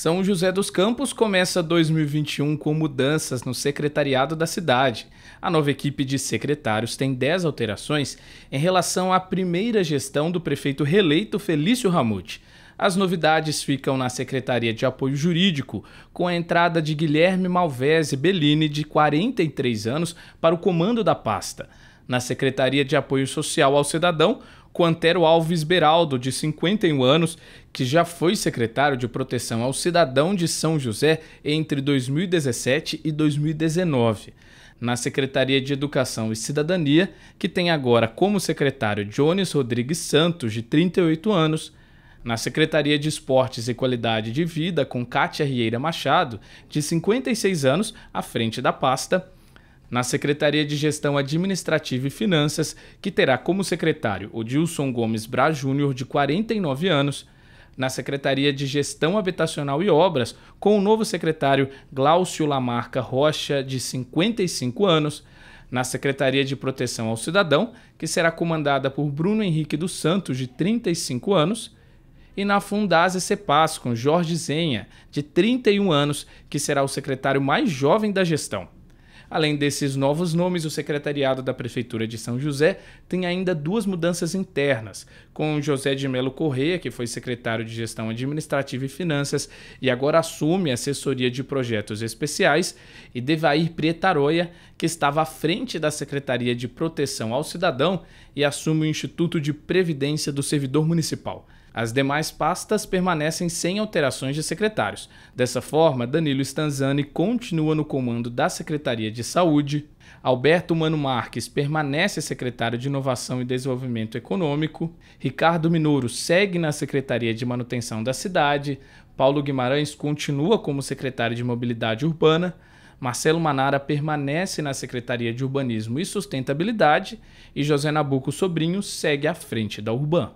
São José dos Campos começa 2021 com mudanças no secretariado da cidade. A nova equipe de secretários tem 10 alterações em relação à primeira gestão do prefeito reeleito Felício Ramute. As novidades ficam na Secretaria de Apoio Jurídico, com a entrada de Guilherme Malvese Bellini, de 43 anos, para o comando da pasta na Secretaria de Apoio Social ao Cidadão, com Antero Alves Beraldo, de 51 anos, que já foi secretário de Proteção ao Cidadão de São José entre 2017 e 2019. Na Secretaria de Educação e Cidadania, que tem agora como secretário Jones Rodrigues Santos, de 38 anos, na Secretaria de Esportes e Qualidade de Vida, com Kátia Rieira Machado, de 56 anos, à frente da pasta, na Secretaria de Gestão Administrativa e Finanças, que terá como secretário Odilson Gomes Braz Júnior, de 49 anos, na Secretaria de Gestão Habitacional e Obras, com o novo secretário Glaucio Lamarca Rocha, de 55 anos, na Secretaria de Proteção ao Cidadão, que será comandada por Bruno Henrique dos Santos, de 35 anos, e na Fundase Cepas, com Jorge Zenha, de 31 anos, que será o secretário mais jovem da gestão. Além desses novos nomes, o secretariado da Prefeitura de São José tem ainda duas mudanças internas, com José de Melo Correia, que foi secretário de Gestão Administrativa e Finanças e agora assume a assessoria de projetos especiais, e Devair Prietaroia, que estava à frente da Secretaria de Proteção ao Cidadão e assume o Instituto de Previdência do Servidor Municipal. As demais pastas permanecem sem alterações de secretários. Dessa forma, Danilo Stanzani continua no comando da Secretaria de Saúde, Alberto Mano Marques permanece secretário de Inovação e Desenvolvimento Econômico, Ricardo Minouro segue na Secretaria de Manutenção da Cidade, Paulo Guimarães continua como secretário de Mobilidade Urbana, Marcelo Manara permanece na Secretaria de Urbanismo e Sustentabilidade e José Nabuco Sobrinho segue à frente da Urban.